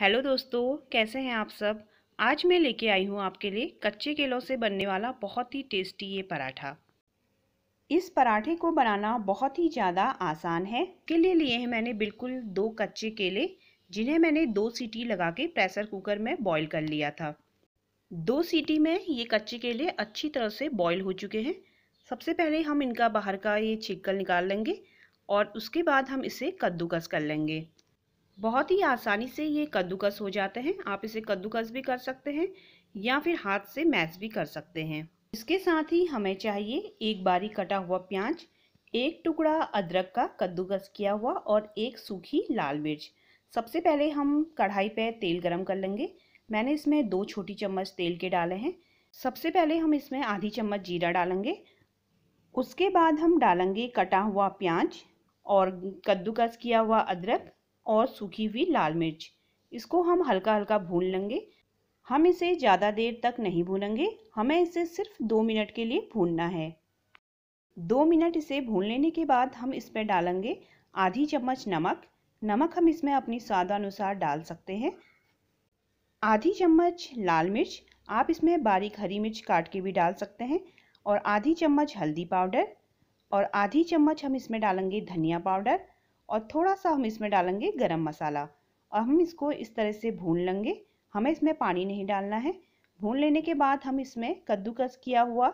hello दोस्तों कैसे हैं आप सब आज मैं लेके आई हूँ आपके लिए कच्चे केलों से बनने वाला बहुत ही टेस्टी ये पराठा इस पराठे को बनाना बहुत ही ज़्यादा आसान है के लिए लिए हैं मैंने बिल्कुल दो कच्चे केले जिन्हें मैंने दो सीटी लगा के प्रेशर कुकर में बॉईल कर लिया था दो सीटी में ये कच्चे केले अच्छी तरह से बॉयल हो चुके हैं सबसे पहले हम इनका बाहर का ये छिक्कल निकाल लेंगे और उसके बाद हम इसे कद्दूकस कर लेंगे बहुत ही आसानी से ये कद्दूकस हो जाते हैं आप इसे कद्दूकस भी कर सकते हैं या फिर हाथ से मैच भी कर सकते हैं इसके साथ ही हमें चाहिए एक बारी कटा हुआ प्याज एक टुकड़ा अदरक का कद्दूकस किया हुआ और एक सूखी लाल मिर्च सबसे पहले हम कढ़ाई पर तेल गरम कर लेंगे मैंने इसमें दो छोटी चम्मच तेल के डाले हैं सबसे पहले हम इसमें आधी चम्मच जीरा डालेंगे उसके बाद हम डालेंगे कटा हुआ प्याज और कद्दूकस किया हुआ अदरक और सूखी हुई लाल मिर्च इसको हम हल्का हल्का भून लेंगे हम इसे ज़्यादा देर तक नहीं भूनेंगे हमें इसे सिर्फ दो मिनट के लिए भूनना है दो मिनट इसे भून लेने के बाद हम इसमें डालेंगे आधी चम्मच नमक नमक हम इसमें अपनी स्वादानुसार डाल सकते हैं आधी चम्मच लाल मिर्च आप इसमें बारीक हरी मिर्च काट के भी डाल सकते हैं और आधी चम्मच हल्दी पाउडर और आधी चम्मच हम इसमें डालेंगे धनिया पाउडर और थोड़ा सा हम इसमें डालेंगे गरम मसाला और हम इसको इस तरह से भून लेंगे हमें इसमें पानी नहीं डालना है भून लेने के बाद हम इसमें कद्दूकस किया हुआ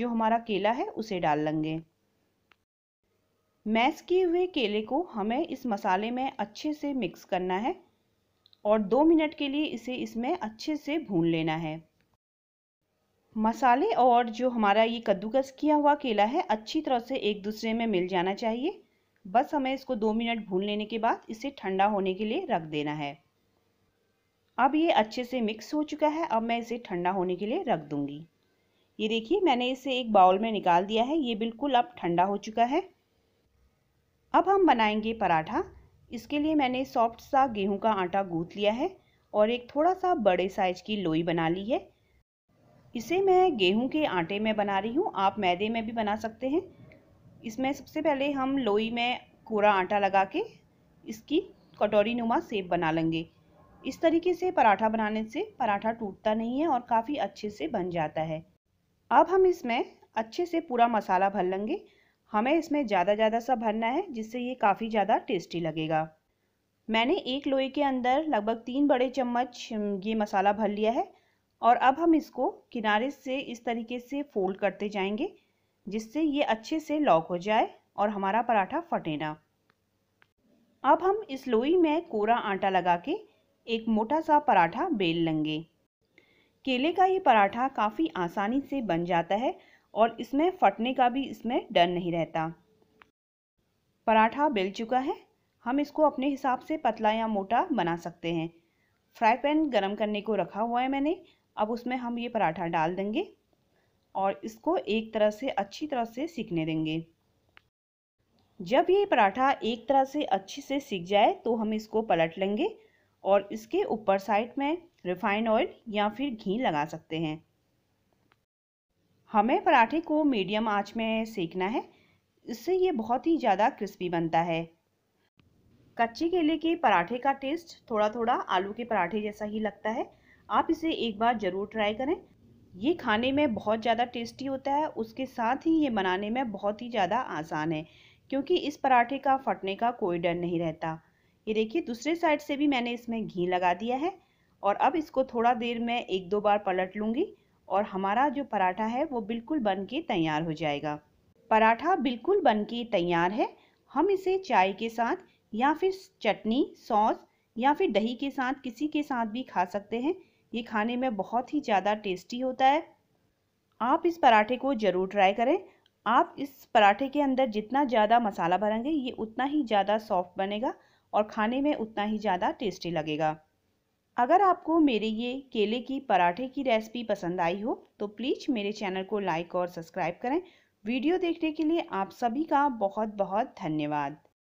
जो हमारा केला है उसे डाल लेंगे मैश किए हुए केले को हमें इस मसाले में अच्छे से मिक्स करना है और दो मिनट के लिए इसे इसमें अच्छे से भून लेना है मसाले और जो हमारा ये कद्दूकस किया हुआ केला है अच्छी तरह से एक दूसरे में मिल जाना चाहिए बस हमें इसको दो मिनट भून लेने के बाद इसे ठंडा होने के लिए रख देना है अब ये अच्छे से मिक्स हो चुका है अब मैं इसे ठंडा होने के लिए रख दूंगी ये देखिए मैंने इसे एक बाउल में निकाल दिया है ये बिल्कुल अब ठंडा हो चुका है अब हम बनाएंगे पराठा इसके लिए मैंने सॉफ्ट सा गेहूं का आटा गूंद लिया है और एक थोड़ा सा बड़े साइज की लोई बना ली है इसे मैं गेहूं के आटे में बना रही हूँ आप मैदे में भी बना सकते हैं इसमें सबसे पहले हम लोई में कोरा आटा लगा के इसकी कटोरी नुमा सेप बना लेंगे इस तरीके से पराठा बनाने से पराठा टूटता नहीं है और काफ़ी अच्छे से बन जाता है अब हम इसमें अच्छे से पूरा मसाला भर लेंगे हमें इसमें ज़्यादा ज़्यादा सा भरना है जिससे ये काफ़ी ज़्यादा टेस्टी लगेगा मैंने एक लोई के अंदर लगभग तीन बड़े चम्मच ये मसाला भर लिया है और अब हम इसको किनारे से इस तरीके से फोल्ड करते जाएंगे जिससे ये अच्छे से लॉक हो जाए और हमारा पराठा फटे ना अब हम इस लोई में कोरा आटा लगा के एक मोटा सा पराठा बेल लेंगे केले का ये पराठा काफ़ी आसानी से बन जाता है और इसमें फटने का भी इसमें डर नहीं रहता पराठा बेल चुका है हम इसको अपने हिसाब से पतला या मोटा बना सकते हैं फ्राई पैन गरम करने को रखा हुआ है मैंने अब उसमें हम ये पराठा डाल देंगे और इसको एक तरह से अच्छी तरह से सीखने देंगे जब ये पराठा एक तरह से अच्छे से सीख जाए तो हम इसको पलट लेंगे और इसके ऊपर साइड में रिफाइंड ऑयल या फिर घी लगा सकते हैं हमें पराठे को मीडियम आंच में सेकना है इससे ये बहुत ही ज़्यादा क्रिस्पी बनता है कच्चे केले के पराठे का टेस्ट थोड़ा थोड़ा आलू के पराठे जैसा ही लगता है आप इसे एक बार ज़रूर ट्राई करें ये खाने में बहुत ज़्यादा टेस्टी होता है उसके साथ ही ये बनाने में बहुत ही ज़्यादा आसान है क्योंकि इस पराठे का फटने का कोई डर नहीं रहता ये देखिए दूसरे साइड से भी मैंने इसमें घी लगा दिया है और अब इसको थोड़ा देर में एक दो बार पलट लूँगी और हमारा जो पराठा है वो बिल्कुल बन के तैयार हो जाएगा पराठा बिल्कुल बन के तैयार है हम इसे चाय के साथ या फिर चटनी सॉस या फिर दही के साथ किसी के साथ भी खा सकते हैं ये खाने में बहुत ही ज़्यादा टेस्टी होता है आप इस पराठे को ज़रूर ट्राई करें आप इस पराठे के अंदर जितना ज़्यादा मसाला भरेंगे ये उतना ही ज़्यादा सॉफ्ट बनेगा और खाने में उतना ही ज़्यादा टेस्टी लगेगा अगर आपको मेरे ये केले की पराठे की रेसिपी पसंद आई हो तो प्लीज़ मेरे चैनल को लाइक और सब्सक्राइब करें वीडियो देखने के लिए आप सभी का बहुत बहुत धन्यवाद